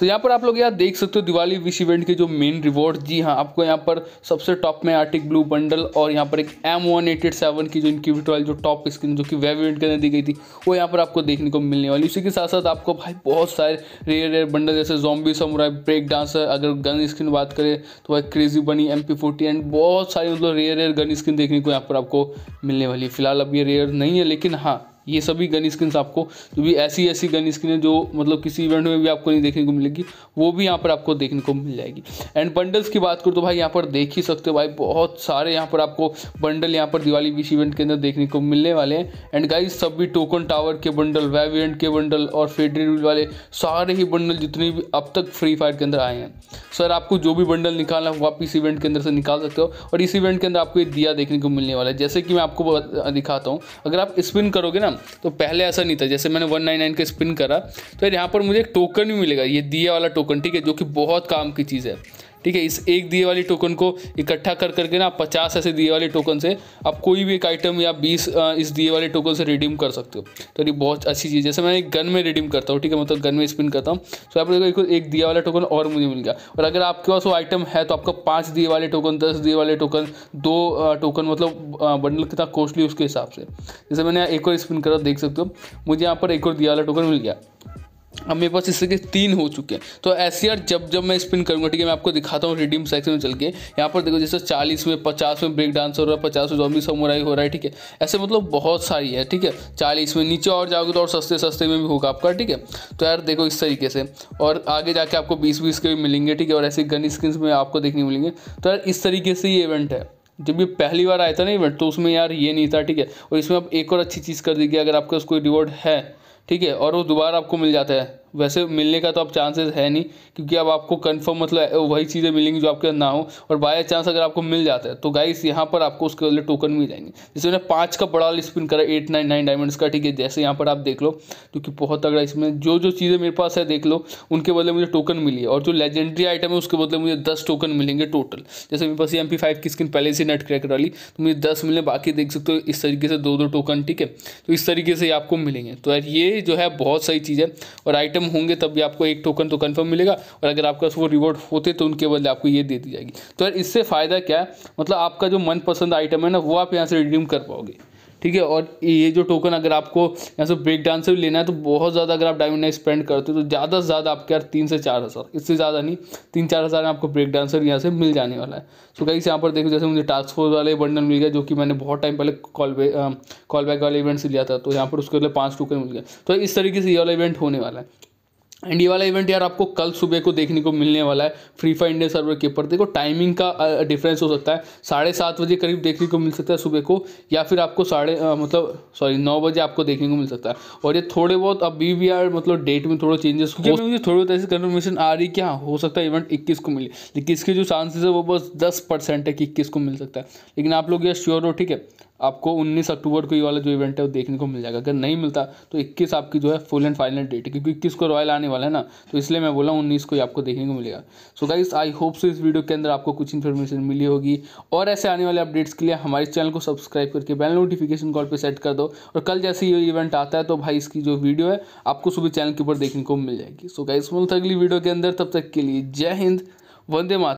तो यहाँ पर आप लोग यहाँ देख सकते हो दिवाली विश इवेंट के जो मेन रिवॉर्ड जी हाँ आपको यहाँ पर सबसे टॉप में आर्टिक ब्लू बंडल और यहाँ पर एक एम वन एटी सेवन की जो इनकी वाली जो टॉप स्क्रीन जो कि वेब इवेंट के अंदर दी गई थी वो यहाँ पर आपको देखने को मिलने वाली उसी के साथ साथ आपको भाई बहुत सारे रेयर रेयर बंडल जैसे जॉम्बी समुराई ब्रेक डांसर अगर गन स्क्रीन बात करें तो भाई क्रेजी बनी एम पी फोर्टी एंड बहुत सारी मतलब रेयर रेयर गन स्क्रीन देखने को यहाँ पर आपको मिलने वाली है फिलहाल अब ये रेयर नहीं है लेकिन हाँ ये सभी गन स्किन्स आपको जो तो भी ऐसी ऐसी गन स्किन जो मतलब किसी इवेंट में भी आपको नहीं देखने को मिलेगी वो भी यहाँ पर आपको देखने को मिल जाएगी एंड बंडल्स की बात करूँ तो भाई यहाँ पर देख ही सकते हो भाई बहुत सारे यहाँ पर आपको बंडल यहाँ पर दिवाली विश इवेंट के अंदर देखने को मिलने वाले हैं एंड गाइज सभी टोकन टावर के बंडल इवेंट के बंडल और फेडरी वाले सारे ही बंडल जितने भी अब तक फ्री फायर के अंदर आए हैं सर आपको जो भी बंडल निकालना है वो आप इस इवेंट के अंदर से निकाल सकते हो और इस इवेंट के अंदर आपको एक दिया देखने को मिलने वाला है जैसे कि मैं आपको दिखाता हूँ अगर आप स्पिन करोगे ना तो पहले ऐसा नहीं था जैसे मैंने वन नाइन नाइन का स्पिन करा तो यहाँ पर मुझे एक टोकन भी मिलेगा ये दिया वाला टोकन ठीक है जो कि बहुत काम की चीज़ है ठीक है इस एक दिए वाली टोकन को इकट्ठा कर करके ना आप पचास ऐसे दिए वाले टोकन से आप कोई भी एक आइटम या बीस इस दिए वाले टोकन से रिडीम कर सकते हो तो ये बहुत अच्छी चीज़ जैसे मैं एक गन में रिडीम करता हूँ ठीक है मतलब गन में स्पिन करता हूँ तो आप देखो एक दिए वाला टोकन और मुझे मिल गया और अगर आपके पास वो आइटम है तो आपका पाँच दिए वाले टोकन दस दिए वाले टोकन दो टोकन मतलब बंडल कितना कॉस्टली उसके हिसाब से जैसे मैंने एक और स्पिन करा देख सकते हो मुझे यहाँ पर एक और दिए वाला टोकन मिल गया अब मेरे पास के तीन हो चुके हैं तो ऐसे यार जब जब मैं स्पिन करूँगा ठीक है मैं आपको दिखाता हूँ रिडीम सेक्शन में चल के यहाँ पर देखो जैसे चालीस में पचास में ब्रेक डांस हो रहा है पचास में जॉम्बी समोराई हो रहा है ठीक है ऐसे मतलब बहुत सारी है ठीक है चालीस में नीचे और जाओगे तो और सस्ते सस्ते में भी होगा आपका ठीक है तो यार देखो इस तरीके से और आगे जाके आपको बीस बीस के भी मिलेंगे ठीक है और ऐसे गन स्किन में आपको देखने मिलेंगे तो यार इस तरीके से ये इवेंट है जब ये पहली बार आया था ना इवेंट तो उसमें यार ये नहीं था ठीक है और इसमें आप एक और अच्छी चीज़ कर दीजिए अगर आपके पास कोई रिवॉर्ड है ठीक है और वो दोबारा आपको मिल जाता है वैसे मिलने का तो अब चांसेस है नहीं क्योंकि अब आपको कंफर्म मतलब वही चीज़ें मिलेंगी जो आपके अंदर ना हो और बाय चांस अगर आपको मिल जाता है तो गाइस यहाँ पर आपको उसके बदले टोकन मिल जाएंगे जैसे मैंने पाँच का बड़ा स्पिन करा एट नाइन नाइन डायमंड्स का ठीक है जैसे यहाँ पर आप देख लो क्योंकि बहुत तगड़ा इसमें जो जो चीज़ें मेरे पास है देख लो उनके बदले मुझे टोकन मिली और जो लेजेंडरी आइटम है उसके बदले मुझे दस टोकन मिलेंगे टोटल जैसे मेरे पास ये एम की स्किन पहले से नट क्रैक ली तो मुझे दस मिले बाकी देख सकते हो इस तरीके से दो दो टोकन ठीक है तो इस तरीके से आपको मिलेंगे तो यार ये जो है बहुत सही चीज़ है और आइटम होंगे तब भी आपको एक टोकन तो कन्फर्म मिलेगा और अगर आपके पास वो रिवॉर्ड होते तो उनके बदले आपको ये दे दी जाएगी तो यार इससे फ़ायदा क्या है मतलब आपका जो मनपसंद आइटम है ना वो आप यहाँ से रिडीम कर पाओगे ठीक है और ये जो टोकन अगर आपको यहाँ से ब्रेक डांस से भी लेना है तो बहुत ज़्यादा अगर आप डायमंड नाइट स्पेंड करते हो तो ज़्यादा से ज़्यादा आपके यार तीन से चार हज़ार इससे ज़्यादा नहीं तीन चार हज़ार में आपको ब्रेक डांसर यहाँ से मिल जाने वाला है सो कहीं यहाँ पर देखो जैसे मुझे टास्क फोर्स वाले बंडल मिल गया जो कि मैंने बहुत टाइम पहले कॉल कॉल बैक वाले इवेंट से लिया था तो यहाँ पर उसके लिए पाँच टोकन मिल गया तो इस तरीके से ये वाला इवेंट होने वाला है एंड ये वाला इवेंट यार आपको कल सुबह को देखने को मिलने वाला है फ्री फायर इंडिया सर्वर के ऊपर देखो टाइमिंग का डिफरेंस हो सकता है साढ़े सात बजे करीब देखने को मिल सकता है सुबह को या फिर आपको साढ़े मतलब सॉरी नौ बजे आपको देखने को मिल सकता है और ये थोड़े बहुत अभी भी यार मतलब डेट में थोड़ा चेंजेस हो मुझे थोड़ी बहुत ऐसी कन्फर्मेशन आ रही कि हाँ हो सकता है इवेंट इक्कीस को मिले लेकिन इसके जो चांसेस है वो बस दस परसेंट है कि इक्कीस को मिल सकता है लेकिन आप लोग ये श्योर हो ठीक है आपको 19 अक्टूबर को ये वाला जो इवेंट है वो देखने को मिल जाएगा अगर नहीं मिलता तो 21 आपकी जो है फुल एंड फाइनल डेट है क्योंकि 21 को रॉयल आने वाला है ना तो इसलिए मैं बोला 19 को ही आपको देखने को मिलेगा so guys I hope so इस वीडियो के अंदर आपको कुछ इन्फॉर्मेशन मिली होगी और ऐसे आने वाले अपडेट्स के लिए हमारे चैनल को सब्सक्राइब करके बेल नोटिफिकेशन कॉल पर सेट कर दो और कल जैसे ये इवेंट आता है तो भाई इसकी जो वीडियो है आपको सुबह चैनल के ऊपर देखने को मिल जाएगी सो गाइस मिलता अगली वीडियो के अंदर तब तक के लिए जय हिंद वंदे माता